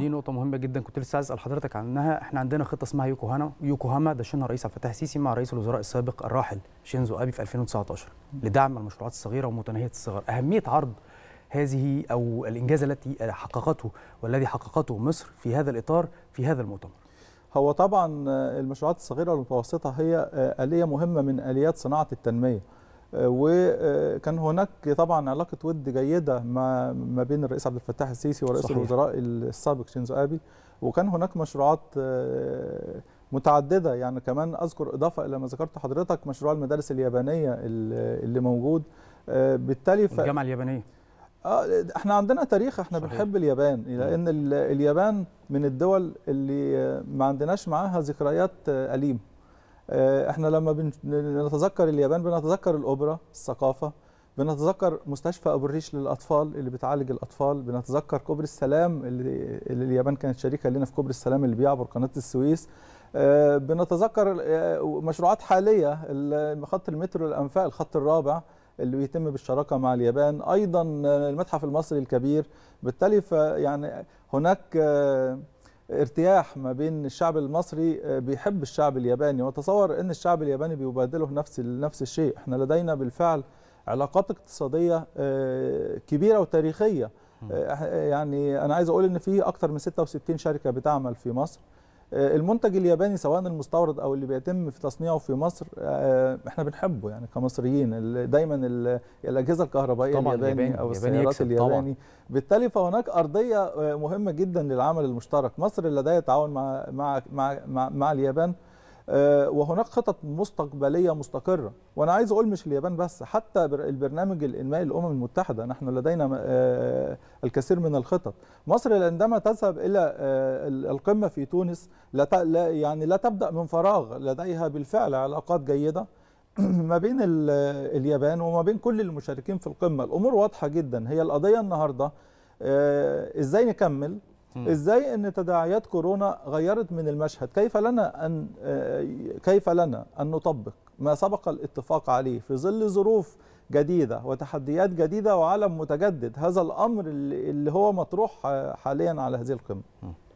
دي نقطة مهمة جدا كنت لسه عايز اسال حضرتك عنها، احنا عندنا خطة اسمها يوكوهاما يوكوهاما دشنها رئيس عبد الفتاح السيسي مع رئيس الوزراء السابق الراحل شينزو أبي في 2019 لدعم المشروعات الصغيرة ومتناهية الصغر، أهمية عرض هذه أو الإنجاز التي حققته والذي حققته مصر في هذا الإطار في هذا المؤتمر. هو طبعا المشروعات الصغيرة والمتوسطة هي آلية مهمة من آليات صناعة التنمية. وكان هناك طبعا علاقه ود جيده ما ما بين الرئيس عبد الفتاح السيسي ورئيس صحيح. الوزراء السابق شينزو ابي وكان هناك مشروعات آه، متعدده يعني كمان اذكر اضافه الى ما ذكرت حضرتك مشروع المدارس اليابانيه اللي موجود آه، بالتالي ف... الجامعه اليابانيه آه، احنا عندنا تاريخ احنا صحيح. بنحب اليابان لان اليابان من الدول اللي ما عندناش معاها ذكريات اليم آه، احنا لما بنتذكر اليابان بنتذكر الاوبرا الثقافه بنتذكر مستشفى ابو الريش للاطفال اللي بتعالج الاطفال بنتذكر كوبري السلام اللي, اللي اليابان كانت شريكه لنا في كوبري السلام اللي بيعبر قناه السويس آه، بنتذكر آه، مشروعات حاليه خط المترو الانفاق الخط الرابع اللي بيتم بالشراكه مع اليابان ايضا المتحف المصري الكبير بالتالي فيعني هناك ارتياح ما بين الشعب المصري آه، بيحب الشعب الياباني واتصور ان الشعب الياباني بيبادله نفس نفس الشيء احنا لدينا بالفعل علاقات اقتصاديه آه، كبيره وتاريخيه آه، يعني انا عايز اقول ان في اكثر من 66 شركه بتعمل في مصر آه، المنتج الياباني سواء المستورد او اللي بيتم في تصنيعه في مصر آه، احنا بنحبه يعني كمصريين دايما الاجهزه الكهربائيه طبعًا الياباني, او السيارات الياباني بالتالي فهناك ارضيه آه، مهمه جدا للعمل المشترك مصر لديها تعاون مع مع مع, مع, مع اليابان آه، وهناك خطط مستقبليه مستقره وانا عايز اقول مش اليابان بس حتى البرنامج الانمائي الامم المتحده نحن لدينا آه، الكثير من الخطط مصر عندما تذهب الى آه، القمه في تونس لا يعني لا تبدا من فراغ لديها بالفعل علاقات جيده ما بين اليابان وما بين كل المشاركين في القمه الامور واضحه جدا هي القضيه النهارده ازاي نكمل ازاي ان تداعيات كورونا غيرت من المشهد كيف لنا ان كيف لنا ان نطبق ما سبق الاتفاق عليه في ظل ظروف جديده وتحديات جديده وعالم متجدد هذا الامر اللي هو مطروح حاليا على هذه القمه